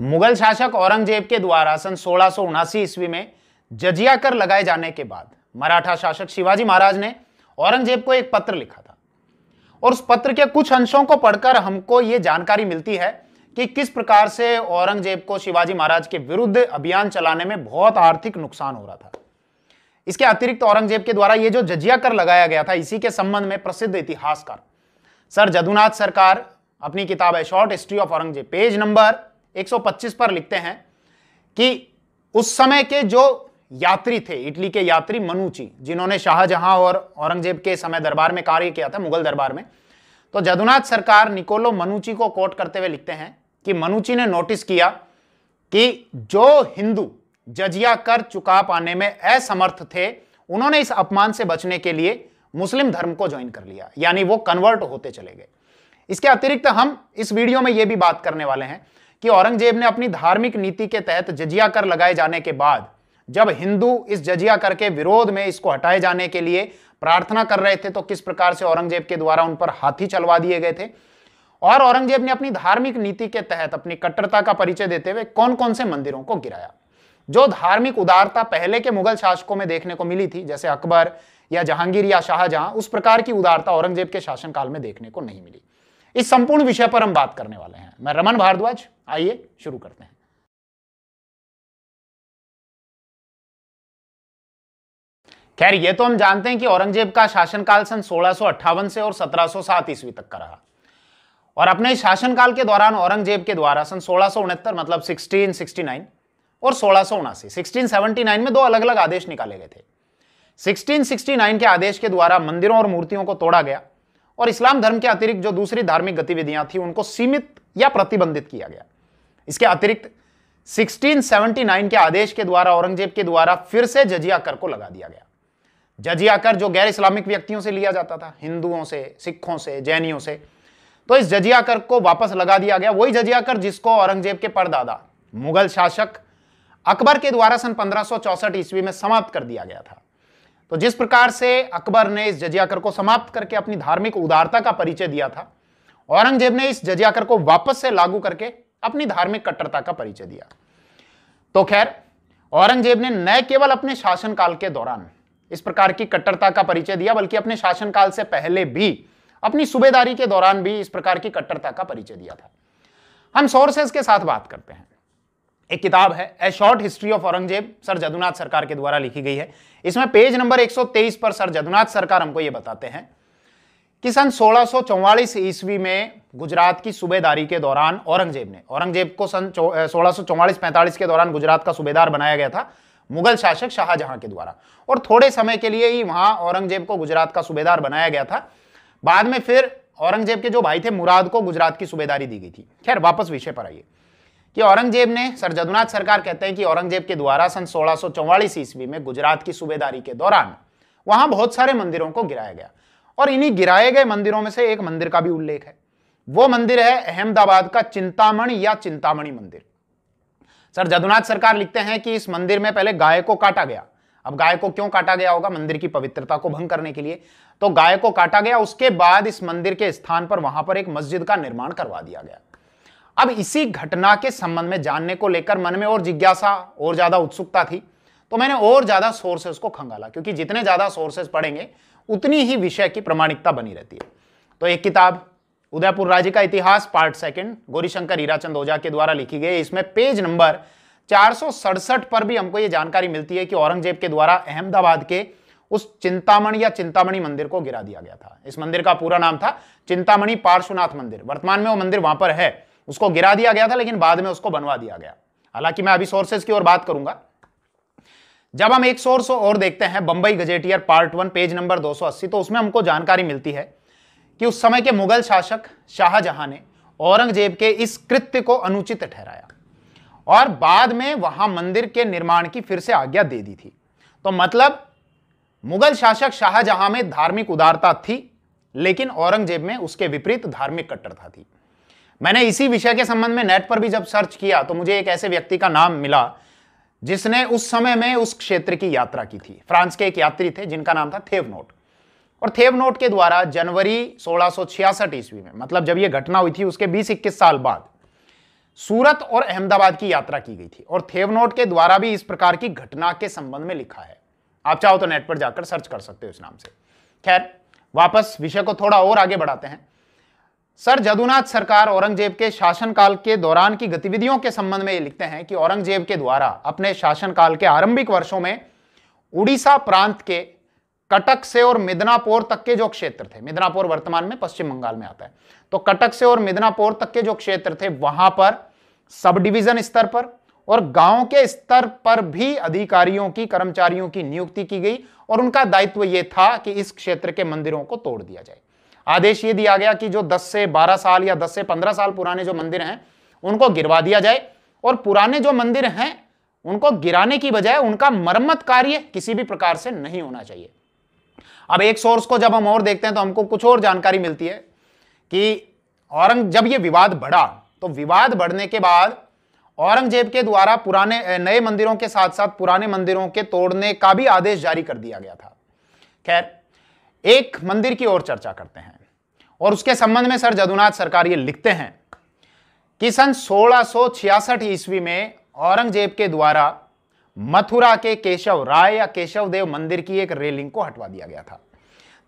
मुगल शासक औरंगजेब के द्वारा सन सोलह ईस्वी में जजिया कर लगाए जाने के बाद मराठा शासक शिवाजी महाराज ने औरंगजेब को एक पत्र लिखा था और उस पत्र के कुछ अंशों को पढ़कर हमको ये जानकारी मिलती है कि किस प्रकार से औरंगजेब को शिवाजी महाराज के विरुद्ध अभियान चलाने में बहुत आर्थिक नुकसान हो रहा था इसके अतिरिक्त औरंगजेब के द्वारा ये जो जजिया कर लगाया गया था इसी के संबंध में प्रसिद्ध इतिहासकार सर जदुनाथ सरकार अपनी किताब है short history of Aurangzeb page number 125 पर लिखते हैं कि उस समय के जो यात्री थे इटली के यात्री मनुची जिन्होंने शाहजहां और औरंगजेब के समय दरबार में कार्य किया था मुगल दरबार में तो जदुनाथ सरकार निकोलो मनुची को कोट करते हुए लिखते हैं कि मनुची ने नोटिस किया कि जो हिंदू जजिया कर चुका पाने में असमर्थ थे उन्होंने इस अपमान से बचने के लिए मुस्लिम धर्म को ज्वाइन कर लिया यानी वो कन्वर्ट होते चले गए इसके अतिरिक्त हम इस वीडियो में यह भी बात करने वाले हैं कि औरंगजेब ने अपनी धार्मिक नीति के तहत जजिया कर लगाए जाने के बाद जब हिंदू इस जजिया कर के विरोध में इसको हटाए जाने के लिए प्रार्थना कर रहे थे तो किस प्रकार से औरंगजेब के द्वारा उन पर हाथी चलवा दिए गए थे और औरंगजेब ने अपनी धार्मिक नीति के तहत अपनी कट्टरता का परिचय देते हुए कौन कौन से मंदिरों को गिराया जो धार्मिक उदारता पहले के मुगल शासकों में देखने को मिली थी जैसे अकबर या जहांगीर या शाहजहां उस प्रकार की उदारता औरंगजेब के शासनकाल में देखने को नहीं मिली इस संपूर्ण विषय पर हम बात करने वाले हैं मैं रमन भारद्वाज आइए शुरू करते हैं खैर ये तो हम जानते हैं कि औरंगजेब का शासनकाल सन सोलह से और सत्रह ईस्वी तक का रहा और अपने शासनकाल के दौरान औरंगजेब के द्वारा सन सोलह मतलब 1669 और सोलह 1679 में दो अलग अलग आदेश निकाले गए थे 1669 के आदेश के द्वारा मंदिरों और मूर्तियों को तोड़ा गया और इस्लाम धर्म के अतिरिक्त जो दूसरी धार्मिक गतिविधियां थी उनको सीमित या प्रतिबंधित किया गया इसके अतिरिक्त 1679 के आदेश के द्वारा औरंगजेब के द्वारा फिर से जजिया कर को लगा दिया गया जजिया कर जो गैर इस्लामिक व्यक्तियों से लिया जाता था हिंदुओं से सिखों से जैनियों से तो इस जजिया कर को वापस लगा दिया गया वही जजिया कर जिसको औरंगजेब के परदादा मुगल शासक अकबर के द्वारा सन 1564 ईस्वी में समाप्त कर दिया गया था तो जिस प्रकार से अकबर ने इस जजियाकर को समाप्त करके अपनी धार्मिक उदारता का परिचय दिया था औरंगजेब ने इस जजियाकर को वापस से लागू करके अपनी धार्मिक कट्टरता का परिचय दिया तो खैर औरंगजेब ने न केवल अपने शासनकाल के दौरान इस प्रकार की कट्टरता का परिचय दिया बल्कि अपने शासनकाल से पहले भी अपनी सूबेदारी के दौरान भी इस प्रकार की कट्टरता का परिचय दिया था हम सोर्सेस के साथ बात करते हैं एक किताब है a short history of Aurangzeb sir Jadunath Sarkar के द्वारा लिखी गई है इसमें पेज नंबर 123 पर सर जदुनाथ सरकार हमको ये बताते हैं कि सन सोलह ईस्वी में गुजरात की सूबेदारी के दौरान औरंगजेब ने औरंगजेब को सन सोलह सौ के दौरान गुजरात का सूबेदार बनाया गया था मुगल शासक शाहजहां के द्वारा और थोड़े समय के लिए ही वहां औरंगजेब को गुजरात का सूबेदार बनाया गया था बाद में फिर औरंगजेब के जो भाई थे मुराद को गुजरात की सूबेदारी दी गई थी खैर वापस विषय पर आइए कि औरंगजेब ने सर जदुनाथ सरकार कहते हैं कि औरंगजेब के द्वारा सन सोलह ईस्वी में गुजरात की सूबेदारी के दौरान वहां बहुत सारे मंदिरों को गिराया गया और इन्हीं गिराए गए मंदिरों में से एक मंदिर का भी उल्लेख है वो मंदिर है अहमदाबाद का चिंतामणि या चिंतामणि मंदिर सर जदुनाथ सरकार लिखते हैं कि इस मंदिर में पहले गाय को काटा गया अब गाय को क्यों काटा गया होगा मंदिर की पवित्रता को भंग करने के लिए तो गाय को काटा गया उसके बाद इस मंदिर के स्थान पर वहां पर एक मस्जिद का निर्माण करवा दिया गया अब इसी घटना के संबंध में जानने को लेकर मन में और जिज्ञासा और ज्यादा उत्सुकता थी तो मैंने और ज्यादा सोर्सेस को खंगाला क्योंकि जितने ज्यादा सोर्सेस पढ़ेंगे उतनी ही विषय की प्रमाणिकता बनी रहती है तो एक किताब उदयपुर राज्य का इतिहास पार्ट सेकंड गौरीशंकर हीराचंद ओझा के द्वारा लिखी गई इसमें पेज नंबर चार पर भी हमको ये जानकारी मिलती है कि औरंगजेब के द्वारा अहमदाबाद के उस चिंतामणि या चिंतामणि मंदिर को गिरा दिया गया था इस मंदिर का पूरा नाम था चिंतामणि पार्श्वनाथ मंदिर वर्तमान में वो मंदिर वहां पर है उसको गिरा दिया गया था लेकिन बाद में उसको बनवा दिया गया हालांकि मैं अभी सोर्सेज की ओर बात करूंगा जब हम एक सोर्स और देखते हैं Bombay gazetteer part one page number 280 तो उसमें हमको जानकारी मिलती है कि उस समय के मुगल शासक शाहजहां ने औरंगजेब के इस कृत्य को अनुचित ठहराया और बाद में वहां मंदिर के निर्माण की फिर से आज्ञा दे दी थी तो मतलब मुगल शासक शाहजहां में धार्मिक उदारता थी लेकिन औरंगजेब में उसके विपरीत धार्मिक कट्टरता थी मैंने इसी विषय के संबंध में नेट पर भी जब सर्च किया तो मुझे एक ऐसे व्यक्ति का नाम मिला जिसने उस समय में उस क्षेत्र की यात्रा की थी फ्रांस के एक यात्री थे जिनका नाम था थेवनोट और थेवनोट के द्वारा जनवरी 1666 ईस्वी में मतलब जब यह घटना हुई थी उसके बीस इक्कीस साल बाद सूरत और अहमदाबाद की यात्रा की गई थी और थेवनोट के द्वारा भी इस प्रकार की घटना के संबंध में लिखा है आप चाहो तो नेट पर जाकर सर्च कर सकते हो इस नाम से खैर वापस विषय को थोड़ा और आगे बढ़ाते हैं सर जदुनाथ सरकार औरंगजेब के शासनकाल के दौरान की गतिविधियों के संबंध में ये लिखते हैं कि औरंगजेब के द्वारा अपने शासनकाल के आरंभिक वर्षों में उड़ीसा प्रांत के कटक से और मिदनापुर तक के जो क्षेत्र थे मिदनापुर वर्तमान में पश्चिम बंगाल में आता है तो कटक से और मिदनापुर तक के जो क्षेत्र थे वहां पर सब डिवीजन स्तर पर और गांव के स्तर पर भी अधिकारियों की कर्मचारियों की नियुक्ति की गई और उनका दायित्व यह था कि इस क्षेत्र के मंदिरों को तोड़ दिया जाए आदेश ये दिया गया कि जो 10 से 12 साल या 10 से 15 साल पुराने जो मंदिर हैं उनको गिरवा दिया जाए और पुराने जो मंदिर हैं उनको गिराने की बजाय उनका मरम्मत कार्य किसी भी प्रकार से नहीं होना चाहिए अब एक सोर्स को जब हम और देखते हैं तो हमको कुछ और जानकारी मिलती है कि औरंग जब ये विवाद बढ़ा तो विवाद बढ़ने के बाद औरंगजेब के द्वारा पुराने नए मंदिरों के साथ साथ पुराने मंदिरों के तोड़ने का भी आदेश जारी कर दिया गया था खैर एक मंदिर की ओर चर्चा करते हैं और उसके संबंध में सर जदुनाथ सरकार ये लिखते हैं कि सन 1666 ईस्वी में औरंगजेब के द्वारा मथुरा के केशव राय या केशव देव मंदिर की एक रेलिंग को हटवा दिया गया था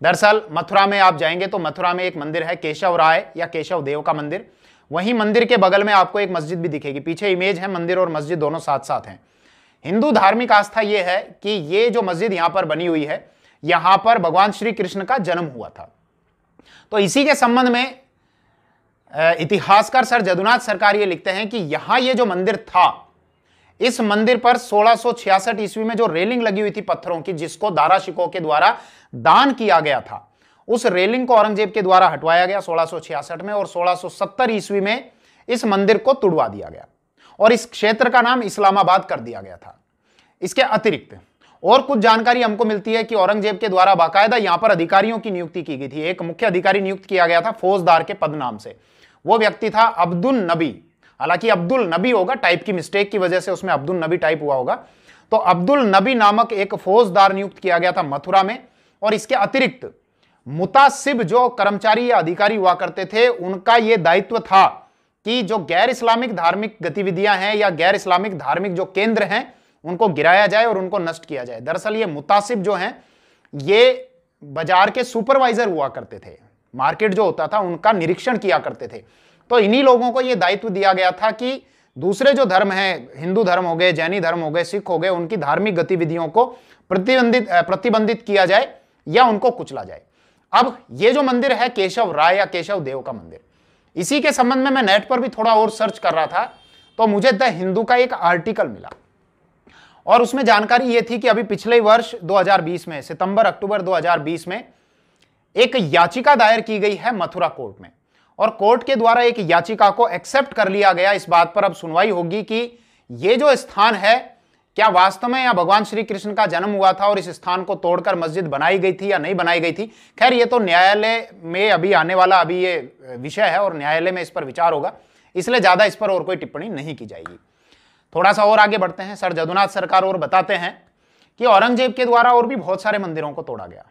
दरअसल मथुरा में आप जाएंगे तो मथुरा में एक मंदिर है केशव राय या केशव देव का मंदिर वहीं मंदिर के बगल में आपको एक मस्जिद भी दिखेगी पीछे इमेज है मंदिर और मस्जिद दोनों साथ साथ हैं हिंदू धार्मिक आस्था यह है कि ये जो मस्जिद यहां पर बनी हुई है यहां पर भगवान श्री कृष्ण का जन्म हुआ था तो इसी के संबंध में इतिहासकार सर जदुनाथ सरकार ये लिखते हैं कि यहां ये जो मंदिर था इस मंदिर पर 1666 ईस्वी में जो रेलिंग लगी हुई थी पत्थरों की जिसको दारा शिको के द्वारा दान किया गया था उस रेलिंग को औरंगजेब के द्वारा हटवाया गया 1666 में और 1670 ईस्वी में इस मंदिर को तुड़वा दिया गया और इस क्षेत्र का नाम इस्लामाबाद कर दिया गया था इसके अतिरिक्त और कुछ जानकारी हमको मिलती है कि औरंगजेब के द्वारा बाकायदा यहां पर अधिकारियों की नियुक्ति की गई थी एक मुख्य अधिकारी नियुक्त किया गया था फौजदार के पद नाम से वो व्यक्ति था अब्दुल नबी हालांकि अब्दुल नबी होगा टाइप की मिस्टेक की वजह से उसमें अब्दुल नबी टाइप हुआ होगा तो अब्दुल नबी नामक एक फौजदार नियुक्त किया गया था मथुरा में और इसके अतिरिक्त मुतासिब जो कर्मचारी या अधिकारी हुआ करते थे उनका यह दायित्व था कि जो गैर इस्लामिक धार्मिक गतिविधियां हैं या गैर इस्लामिक धार्मिक जो केंद्र हैं उनको गिराया जाए और उनको नष्ट किया जाए दरअसल ये मुतासिब जो हैं ये बाजार के सुपरवाइजर हुआ करते थे मार्केट जो होता था उनका निरीक्षण किया करते थे तो इन्हीं लोगों को यह दायित्व दिया गया था कि दूसरे जो धर्म हैं हिंदू धर्म हो गए जैनी धर्म हो गए सिख हो गए उनकी धार्मिक गतिविधियों को प्रतिबंधित प्रतिबंधित किया जाए या उनको कुचला जाए अब ये जो मंदिर है केशव राय या केशव देव का मंदिर इसी के संबंध में मैं नेट पर भी थोड़ा और सर्च कर रहा था तो मुझे द हिंदू का एक आर्टिकल मिला और उसमें जानकारी ये थी कि अभी पिछले वर्ष 2020 में सितंबर अक्टूबर 2020 में एक याचिका दायर की गई है मथुरा कोर्ट में और कोर्ट के द्वारा एक याचिका को एक्सेप्ट कर लिया गया इस बात पर अब सुनवाई होगी कि ये जो स्थान है क्या वास्तव में यहाँ भगवान श्री कृष्ण का जन्म हुआ था और इस स्थान को तोड़कर मस्जिद बनाई गई थी या नहीं बनाई गई थी खैर ये तो न्यायालय में अभी आने वाला अभी ये विषय है और न्यायालय में इस पर विचार होगा इसलिए ज़्यादा इस पर और कोई टिप्पणी नहीं की जाएगी थोड़ा सा और आगे बढ़ते हैं सर जदुनाथ सरकार और बताते हैं कि औरंगजेब के द्वारा और भी बहुत सारे मंदिरों को तोड़ा गया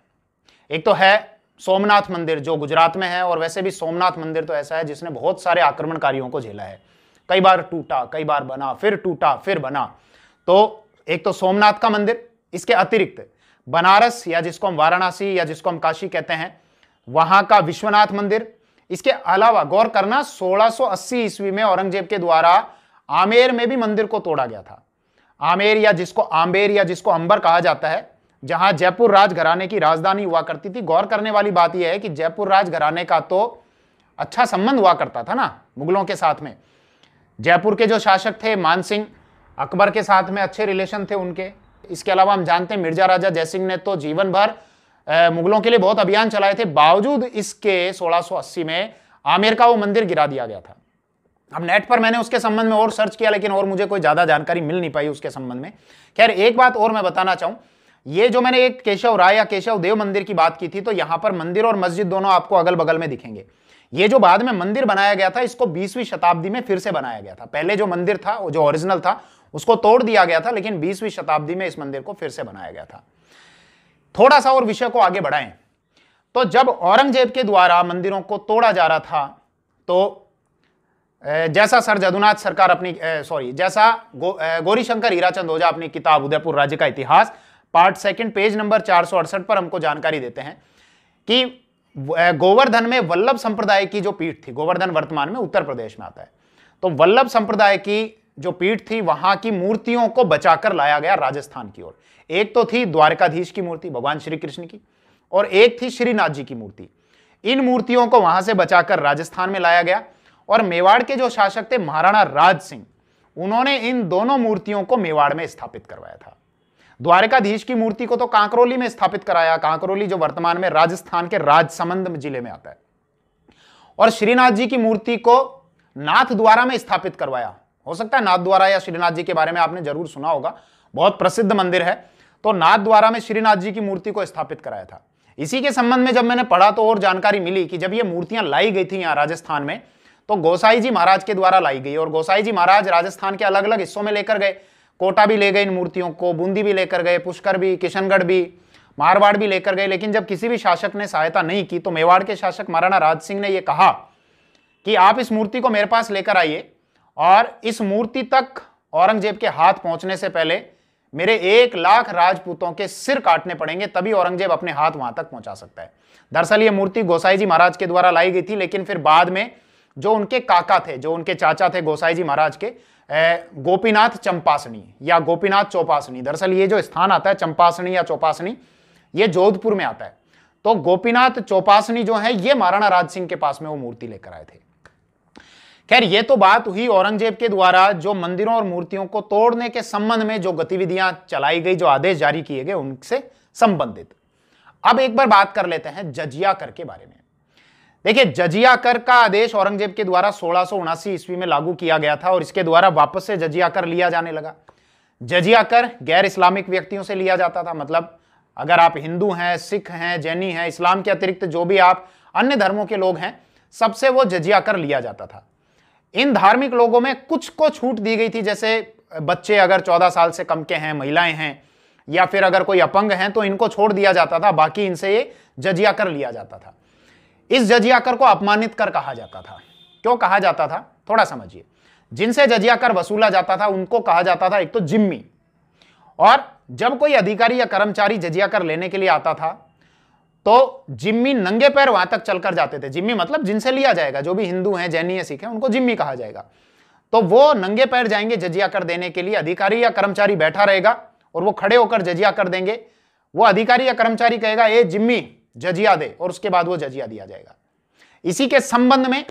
एक तो है सोमनाथ मंदिर जो गुजरात में है और वैसे भी सोमनाथ मंदिर तो ऐसा है जिसने बहुत सारे आक्रमणकारियों को झेला है कई बार टूटा कई बार बना फिर टूटा फिर बना तो एक तो सोमनाथ का मंदिर इसके अतिरिक्त बनारस या जिसको हम वाराणसी या जिसको हम काशी कहते हैं वहां का विश्वनाथ मंदिर इसके अलावा गौर करना 1680 ईस्वी में औरंगजेब के द्वारा आमेर में भी मंदिर को तोड़ा गया था आमेर या जिसको आमेर या जिसको अंबर कहा जाता है जहां जयपुर राजघराने की राजधानी हुआ करती थी गौर करने वाली बात यह है कि जयपुर राजघराने का तो अच्छा संबंध हुआ करता था ना मुगलों के साथ में जयपुर के जो शासक थे मानसिंह अकबर के साथ में अच्छे रिलेशन थे उनके इसके अलावा हम जानते हैं मिर्जा राजा जयसिंह ने तो जीवन भर मुगलों के लिए बहुत अभियान चलाए थे बावजूद इसके 1680 में आमेर का वो मंदिर गिरा दिया गया था अब नेट पर मैंने उसके संबंध में और सर्च किया लेकिन और मुझे कोई ज़्यादा जानकारी मिल नहीं पाई उसके संबंध में खैर एक बात और मैं बताना चाहूँ ये जो मैंने एक केशव राय या केशव देव मंदिर की बात की थी तो यहाँ पर मंदिर और मस्जिद दोनों आपको अगल बगल में दिखेंगे ये जो बाद में मंदिर बनाया गया था इसको 20वीं शताब्दी में फिर से बनाया गया था पहले जो मंदिर था जो ओरिजिनल था उसको तोड़ दिया गया था लेकिन 20वीं शताब्दी में इस मंदिर को फिर से बनाया गया था थोड़ा सा और विषय को आगे बढ़ाएं तो जब औरंगजेब के द्वारा मंदिरों को तोड़ा जा रहा था तो जैसा सर जदुनाथ सरकार अपनी सॉरी जैसा गो, गौरीशंकर हीराचंद ओझा अपनी किताब उदयपुर राज्य का इतिहास पार्ट सेकंड पेज नंबर चार पर हमको जानकारी देते हैं कि गोवर्धन में वल्लभ संप्रदाय की जो पीठ थी गोवर्धन वर्तमान में उत्तर प्रदेश में आता है तो वल्लभ संप्रदाय की जो पीठ थी वहां की मूर्तियों को बचाकर लाया गया राजस्थान की ओर एक तो थी द्वारकाधीश की मूर्ति भगवान श्री कृष्ण की और एक थी श्रीनाथ जी की मूर्ति इन मूर्तियों को वहां से बचाकर राजस्थान में लाया गया और मेवाड़ के जो शासक थे महाराणा राज सिंह उन्होंने इन दोनों मूर्तियों को मेवाड़ में स्थापित करवाया था द्वारकाधीश की मूर्ति को तो कांकरोली में स्थापित कराया कांकरोली जो वर्तमान में राजस्थान के राजसमंद जिले में आता है और श्रीनाथ जी की मूर्ति को नाथ द्वारा में स्थापित करवाया हो सकता है नाथ द्वारा या श्रीनाथ जी के बारे में आपने जरूर सुना होगा बहुत प्रसिद्ध मंदिर है तो नाथ द्वारा में श्रीनाथ जी की मूर्ति को स्थापित कराया था इसी के संबंध में जब मैंने पढ़ा तो और जानकारी मिली कि जब ये मूर्तियां लाई गई थी यहां राजस्थान में तो गोसाई जी महाराज के द्वारा लाई गई और गोसाई जी महाराज राजस्थान के अलग अलग हिस्सों में लेकर गए कोटा भी ले गए इन मूर्तियों को बूंदी भी लेकर गए पुष्कर भी किशनगढ़ भी मारवाड़ भी लेकर गए लेकिन जब किसी भी शासक ने सहायता नहीं की तो मेवाड़ के शासक महाराणा राज सिंह ने यह कहा कि आप इस मूर्ति को मेरे पास लेकर आइए और इस मूर्ति तक औरंगजेब के हाथ पहुंचने से पहले मेरे एक लाख राजपूतों के सिर काटने पड़ेंगे तभी औरंगजेब अपने हाथ वहां तक पहुंचा सकता है दरअसल ये मूर्ति गोसाई जी महाराज के द्वारा लाई गई थी लेकिन फिर बाद में जो उनके काका थे जो उनके चाचा थे गोसाई जी महाराज के गोपीनाथ चंपासनी या गोपीनाथ चौपासनी दरअसल ये जो स्थान आता है चंपासनी या चौपासनी ये जोधपुर में आता है तो गोपीनाथ चौपासनी जो है ये महाराणा राज सिंह के पास में वो मूर्ति लेकर आए थे खैर ये तो बात हुई औरंगजेब के द्वारा जो मंदिरों और मूर्तियों को तोड़ने के संबंध में जो गतिविधियां चलाई गई जो आदेश जारी किए गए उनसे संबंधित अब एक बार बात कर लेते हैं जजिया कर के बारे में देखिए जजिया कर का आदेश औरंगजेब के द्वारा सोलह ईस्वी में लागू किया गया था और इसके द्वारा वापस से जजिया कर लिया जाने लगा जजिया कर गैर इस्लामिक व्यक्तियों से लिया जाता था मतलब अगर आप हिंदू हैं सिख हैं जैनी हैं इस्लाम के अतिरिक्त जो भी आप अन्य धर्मों के लोग हैं सबसे वो जजिया कर लिया जाता था इन धार्मिक लोगों में कुछ को छूट दी गई थी जैसे बच्चे अगर चौदह साल से कम के हैं महिलाएं हैं या फिर अगर कोई अपंग हैं तो इनको छोड़ दिया जाता था बाकी इनसे ये जजिया कर लिया जाता था इस जजियाकर को अपमानित कर कहा जाता था क्यों कहा जाता था थोड़ा समझिए जिनसे जजियाकर वसूला जाता था उनको कहा जाता था एक तो जिम्मी और जब कोई अधिकारी या कर्मचारी जजियाकर लेने के लिए आता था तो जिम्मी नंगे पैर वहां तक चलकर जाते थे जिम्मी मतलब जिनसे लिया जाएगा जो भी हिंदू हैं जैनी है सिख हैं उनको जिम्मी कहा जाएगा तो वो नंगे पैर जाएंगे जजिया कर देने के लिए अधिकारी या कर्मचारी बैठा रहेगा और वो खड़े होकर जजिया कर देंगे वो अधिकारी या कर्मचारी कहेगा ए जिम्मी जजिया दे और उसके बाद वो जजिया दिया जाएगा इसी के संबंध में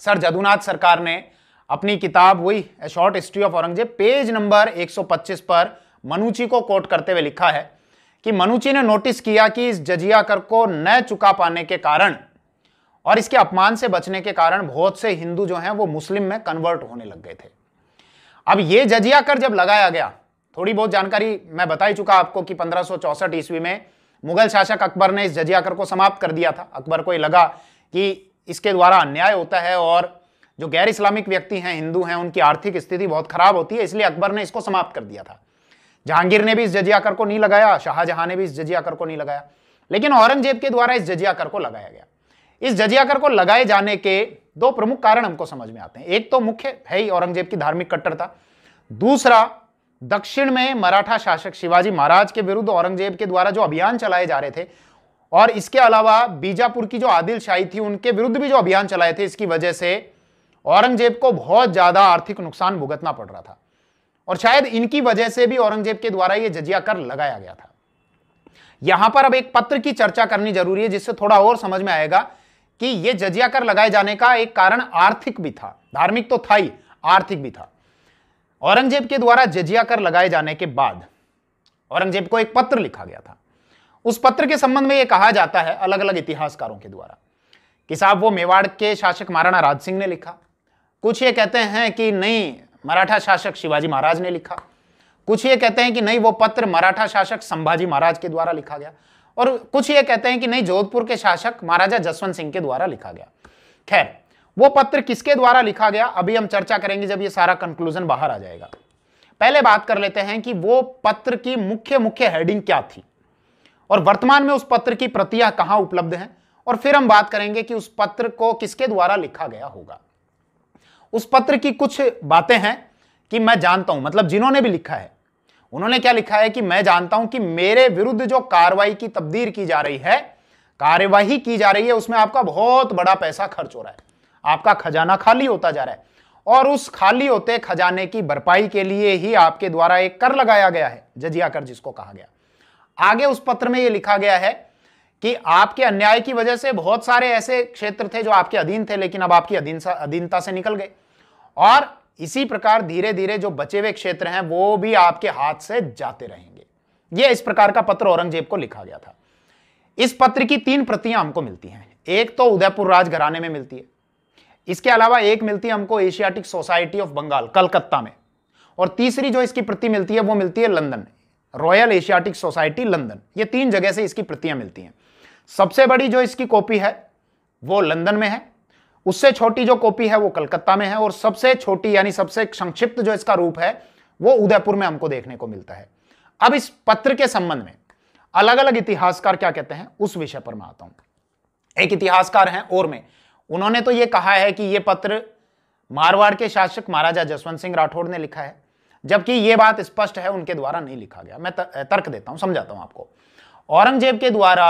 सर जदुनाथ सरकार ने अपनी किताब वही short history of Aurangzeb page number 125 पर मनुची को कोट करते हुए लिखा है कि मनुची ने नोटिस किया कि इस जजिया कर को न चुका पाने के कारण और इसके अपमान से बचने के कारण बहुत से हिंदू जो हैं वो मुस्लिम में कन्वर्ट होने लग गए थे अब ये जजिया कर जब लगाया गया थोड़ी बहुत जानकारी मैं बता ही चुका आपको कि पंद्रह ईस्वी में मुगल शासक अकबर ने इस जजियाकर को समाप्त कर दिया था अकबर को ये लगा कि इसके द्वारा अन्याय होता है और जो गैर इस्लामिक व्यक्ति हैं हिंदू हैं उनकी आर्थिक स्थिति बहुत खराब होती है इसलिए अकबर ने इसको समाप्त कर दिया था जहांगीर ने भी इस जजियाकर को नहीं लगाया शाहजहां ने भी इस जजियाकर को नहीं लगाया लेकिन औरंगजेब के द्वारा इस जजियाकर को लगाया गया इस जजियाकर को लगाए जाने के दो प्रमुख कारण हमको समझ में आते हैं एक तो मुख्य है ही औरंगजेब की धार्मिक कट्टरता दूसरा दक्षिण में मराठा शासक शिवाजी महाराज के विरुद्ध औरंगजेब के द्वारा जो अभियान चलाए जा रहे थे और इसके अलावा बीजापुर की जो आदिलशाही थी उनके विरुद्ध भी जो अभियान चलाए थे इसकी वजह से औरंगजेब को बहुत ज्यादा आर्थिक नुकसान भुगतना पड़ रहा था और शायद इनकी वजह से भी औरंगजेब के द्वारा यह जजिया कर लगाया गया था यहां पर अब एक पत्र की चर्चा करनी जरूरी है जिससे थोड़ा और समझ में आएगा कि यह जजिया कर लगाए जाने का एक कारण आर्थिक भी था धार्मिक तो था ही आर्थिक भी था औरंगजेब के द्वारा जजिया कर लगाए जाने के बाद औरंगजेब को एक पत्र लिखा गया था उस पत्र के संबंध में यह कहा जाता है अलग अलग इतिहासकारों के द्वारा कि साहब वो मेवाड़ के शासक महाराणा राज सिंह ने लिखा कुछ ये कहते हैं कि नहीं मराठा शासक शिवाजी महाराज ने लिखा कुछ ये कहते हैं कि नहीं वो पत्र मराठा शासक संभाजी महाराज के द्वारा लिखा गया और कुछ ये कहते हैं कि नहीं जोधपुर के शासक महाराजा जसवंत सिंह के द्वारा लिखा गया खैर वो पत्र किसके द्वारा लिखा गया अभी हम चर्चा करेंगे जब ये सारा कंक्लूजन बाहर आ जाएगा पहले बात कर लेते हैं कि वो पत्र की मुख्य मुख्य हेडिंग क्या थी और वर्तमान में उस पत्र की प्रतियां कहां उपलब्ध हैं और फिर हम बात करेंगे कि उस पत्र को किसके द्वारा लिखा गया होगा उस पत्र की कुछ बातें हैं कि मैं जानता हूं मतलब जिन्होंने भी लिखा है उन्होंने क्या लिखा है कि मैं जानता हूं कि मेरे विरुद्ध जो कार्रवाई की तब्दील की जा रही है कार्यवाही की जा रही है उसमें आपका बहुत बड़ा पैसा खर्च हो रहा है आपका खजाना खाली होता जा रहा है और उस खाली होते खजाने की भरपाई के लिए ही आपके द्वारा एक कर लगाया गया है जजिया कर जिसको कहा गया आगे उस पत्र में यह लिखा गया है कि आपके अन्याय की वजह से बहुत सारे ऐसे क्षेत्र थे जो आपके अधीन थे लेकिन अब आपकी अधीनता से निकल गए और इसी प्रकार धीरे धीरे जो बचे हुए क्षेत्र हैं वो भी आपके हाथ से जाते रहेंगे यह इस प्रकार का पत्र औरंगजेब को लिखा गया था इस पत्र की तीन प्रतियां हमको मिलती हैं एक तो उदयपुर राज घराने में मिलती है इसके अलावा एक मिलती है हमको Asiatic Society of Bengal Calcutta में और तीसरी जो इसकी प्रति मिलती है वो मिलती है London Royal Asiatic Society London ये तीन जगह से इसकी प्रतियां मिलती हैं सबसे बड़ी जो इसकी कॉपी है वो लंदन में है उससे छोटी जो कॉपी है वो कलकत्ता में है और सबसे छोटी यानी सबसे संक्षिप्त जो इसका रूप है वो उदयपुर में हमको देखने को मिलता है अब इस पत्र के संबंध में अलग अलग इतिहासकार क्या कहते हैं उस विषय पर मैं आता हूं एक इतिहासकार हैं और में उन्होंने तो ये कहा है कि ये पत्र मारवाड़ के शासक महाराजा जसवंत सिंह राठौड़ ने लिखा है जबकि ये बात स्पष्ट है उनके द्वारा नहीं लिखा गया मैं तर्क देता हूं समझाता हूं आपको औरंगजेब के द्वारा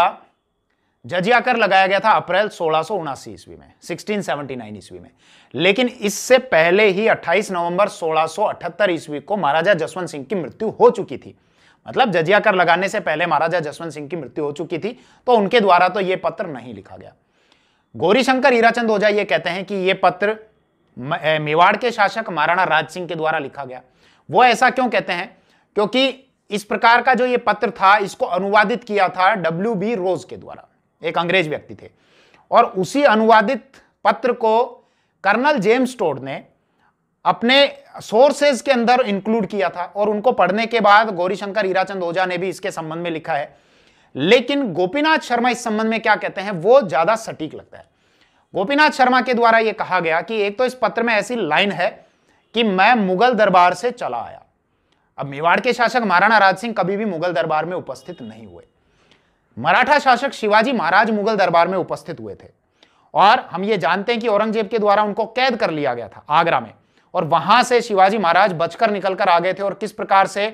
जजिया कर लगाया गया था अप्रैल सोलह ईस्वी में 1679 ईस्वी में लेकिन इससे पहले ही 28 नवंबर सोलह ईस्वी को महाराजा जसवंत सिंह की मृत्यु हो चुकी थी मतलब जजिया कर लगाने से पहले महाराजा जसवंत सिंह की मृत्यु हो चुकी थी तो उनके द्वारा तो यह पत्र नहीं लिखा गया गौरीशंकर हीराचंद ओझा ये कहते हैं कि ये पत्र मेवाड़ के शासक महाराणा राज सिंह के द्वारा लिखा गया वो ऐसा क्यों कहते हैं क्योंकि इस प्रकार का जो ये पत्र था इसको अनुवादित किया था डब्ल्यू बी रोज के द्वारा एक अंग्रेज व्यक्ति थे और उसी अनुवादित पत्र को कर्नल जेम्स टोड ने अपने सोर्सेज के अंदर इंक्लूड किया था और उनको पढ़ने के बाद गौरीशंकर हीराचंद ओझा ने भी इसके संबंध में लिखा है लेकिन गोपीनाथ शर्मा इस संबंध में क्या कहते हैं वो ज्यादा सटीक लगता है गोपीनाथ शर्मा के द्वारा यह कहा गया कि एक तो इस पत्र में ऐसी लाइन है कि मैं मुगल दरबार से चला आया अब मेवाड़ के शासक महाराणा राज सिंह कभी भी मुगल दरबार में उपस्थित नहीं हुए मराठा शासक शिवाजी महाराज मुगल दरबार में उपस्थित हुए थे और हम ये जानते हैं कि औरंगजेब के द्वारा उनको कैद कर लिया गया था आगरा में और वहां से शिवाजी महाराज बचकर निकलकर आ गए थे और किस प्रकार से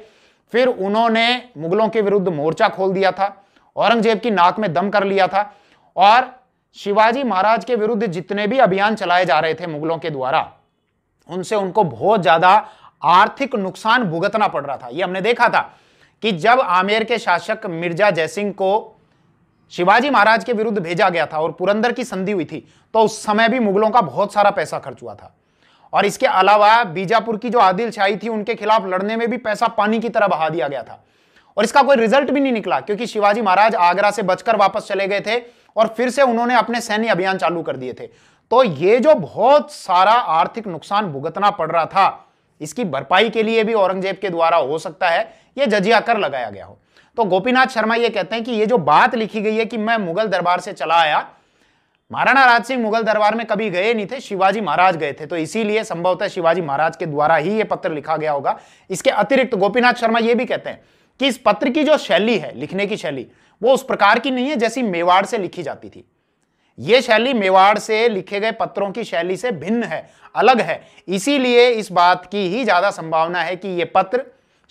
फिर उन्होंने मुगलों के विरुद्ध मोर्चा खोल दिया था औरंगजेब की नाक में दम कर लिया था और शिवाजी महाराज के विरुद्ध जितने भी अभियान चलाए जा रहे थे मुगलों के द्वारा उनसे उनको बहुत ज्यादा आर्थिक नुकसान भुगतना पड़ रहा था यह हमने देखा था कि जब आमेर के शासक मिर्जा जयसिंह को शिवाजी महाराज के विरुद्ध भेजा गया था और पुरंदर की संधि हुई थी तो उस समय भी मुगलों का बहुत सारा पैसा खर्च हुआ था और इसके अलावा बीजापुर की जो आदिल शाही थी उनके खिलाफ लड़ने में भी पैसा पानी की तरह बहा दिया गया था और इसका कोई रिजल्ट भी नहीं निकला क्योंकि शिवाजी महाराज आगरा से बचकर वापस चले गए थे और फिर से उन्होंने अपने सैन्य अभियान चालू कर दिए थे तो ये जो बहुत सारा आर्थिक नुकसान भुगतना पड़ रहा था इसकी भरपाई के लिए भी औरंगजेब के द्वारा हो सकता है यह जजिया कर लगाया गया हो तो गोपीनाथ शर्मा ये कहते हैं कि ये जो बात लिखी गई है कि मैं मुगल दरबार से चला आया महाराणा राज सिंह मुगल दरबार में कभी गए नहीं थे शिवाजी महाराज गए थे तो इसीलिए संभवतः शिवाजी महाराज के द्वारा ही यह पत्र लिखा गया होगा इसके अतिरिक्त गोपीनाथ शर्मा ये भी कहते हैं कि इस पत्र की जो शैली है लिखने की शैली वो उस प्रकार की नहीं है जैसी मेवाड़ से लिखी जाती थी ये शैली मेवाड़ से लिखे गए पत्रों की शैली से भिन्न है अलग है इसीलिए इस बात की ही ज्यादा संभावना है कि यह पत्र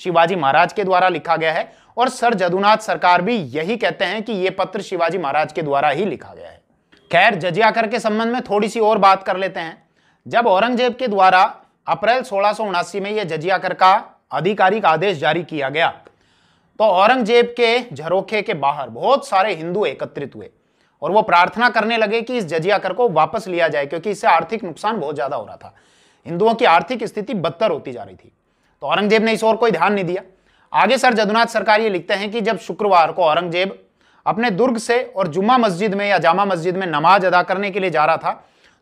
शिवाजी महाराज के द्वारा लिखा गया है और सर जदुनाथ सरकार भी यही कहते हैं कि यह पत्र शिवाजी महाराज के द्वारा ही लिखा गया है खैर जजियाकर के संबंध में थोड़ी सी और बात कर लेते हैं जब औरंगजेब के द्वारा अप्रैल सोलह में यह जजियाकर का आधिकारिक आदेश जारी किया गया तो औरंगजेब के झरोखे के बाहर बहुत सारे हिंदू एकत्रित हुए और वो प्रार्थना करने लगे कि इस जजिया कर को वापस लिया जाए क्योंकि इससे आर्थिक नुकसान बहुत ज्यादा हो रहा था हिंदुओं की आर्थिक स्थिति बदतर होती जा रही थी तो औरंगजेब ने इस और कोई ध्यान नहीं दिया आगे सर जदुनाथ सरकार ये लिखते हैं कि जब शुक्रवार को औरंगजेब अपने दुर्ग से और जुमा मस्जिद में या जामा मस्जिद में नमाज अदा करने के लिए जा रहा था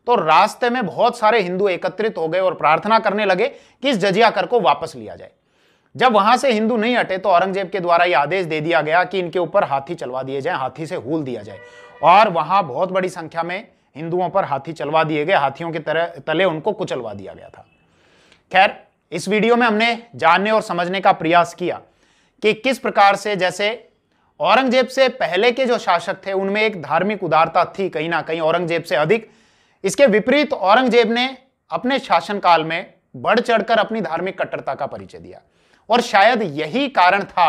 तो रास्ते में बहुत सारे हिंदू एकत्रित हो गए और प्रार्थना करने लगे कि इस जजिया कर को वापस लिया जाए जब वहां से हिंदू नहीं हटे तो औरंगजेब के द्वारा यह आदेश दे दिया गया कि इनके ऊपर हाथी चलवा दिए जाए हाथी से हूल दिया जाए और वहां बहुत बड़ी संख्या में हिंदुओं पर हाथी चलवा दिए गए हाथियों के तरह तले उनको कुचलवा दिया गया था खैर इस वीडियो में हमने जानने और समझने का प्रयास किया कि किस प्रकार से जैसे औरंगजेब से पहले के जो शासक थे उनमें एक धार्मिक उदारता थी कहीं ना कहीं औरंगजेब से अधिक इसके विपरीत औरंगजेब ने अपने शासनकाल में बढ़ चढ़कर अपनी धार्मिक कट्टरता का परिचय दिया और शायद यही कारण था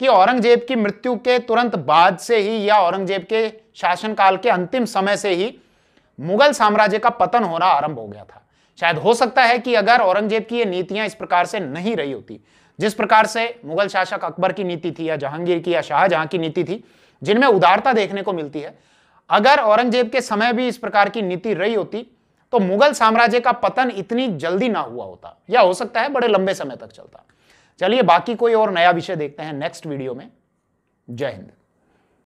कि औरंगजेब की मृत्यु के तुरंत बाद से ही या औरंगजेब के शासनकाल के अंतिम समय से ही मुगल साम्राज्य का पतन होना आरंभ हो गया था शायद हो सकता है कि अगर औरंगजेब की ये नीतियां इस प्रकार से नहीं रही होती जिस प्रकार से मुगल शासक अकबर की नीति थी या जहांगीर की या शाहजहां की नीति थी जिनमें उदारता देखने को मिलती है अगर औरंगजेब के समय भी इस प्रकार की नीति रही होती तो मुगल साम्राज्य का पतन इतनी जल्दी ना हुआ होता या हो सकता है बड़े लंबे समय तक चलता चलिए बाकी कोई और नया विषय देखते हैं नेक्स्ट वीडियो में जय हिंद